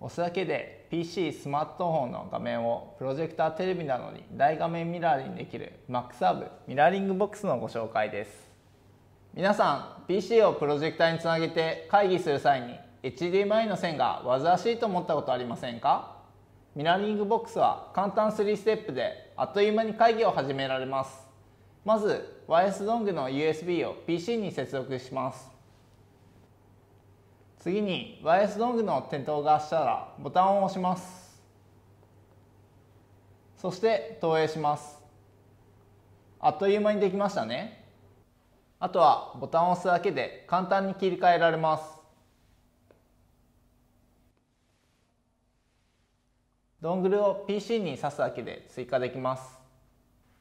押すだけで PC スマートフォンの画面をプロジェクターテレビなどに大画面ミラーにできる m a c s e r ミラーリングボックスのご紹介です皆さん PC をプロジェクターにつなげて会議する際に HDMI の線が煩わしいと思ったことありませんかミラーリングボックスは簡単3ステップであっという間に会議を始められますまず YS ドングの USB を PC に接続します次にワイアスドングの点灯がしたらボタンを押しますそして投影しますあっという間にできましたねあとはボタンを押すだけで簡単に切り替えられますドングルを PC に挿すだけで追加できます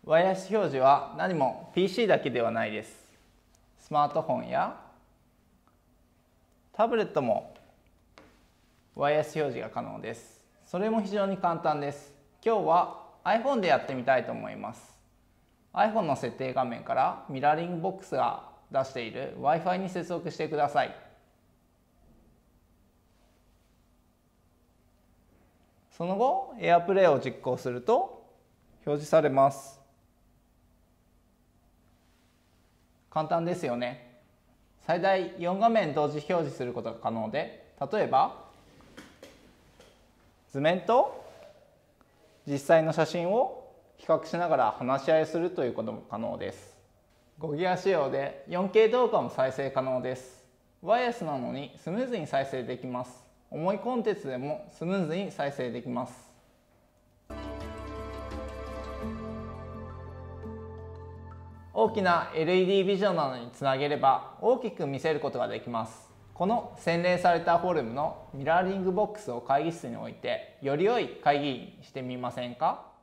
ワイヤレス表示は何も PC だけではないですスマートフォンやタブレットもワイヤス表示が可能です。それも非常に簡単です。今日は iPhone でやってみたいと思います。iPhone の設定画面からミラーリングボックスが出している Wi-Fi に接続してください。その後 AirPlay を実行すると表示されます。簡単ですよね。最大4画面同時表示することが可能で例えば図面と実際の写真を比較しながら話し合いするということも可能です5ギガ仕様で 4K 動画も再生可能ですワイヤレスなのにスムーズに再生できます重いコンテンツでもスムーズに再生できます大きな LED ビジョンなどにつなげれば大きく見せることができますこの洗練されたフォルムのミラーリングボックスを会議室に置いてより良い会議にしてみませんか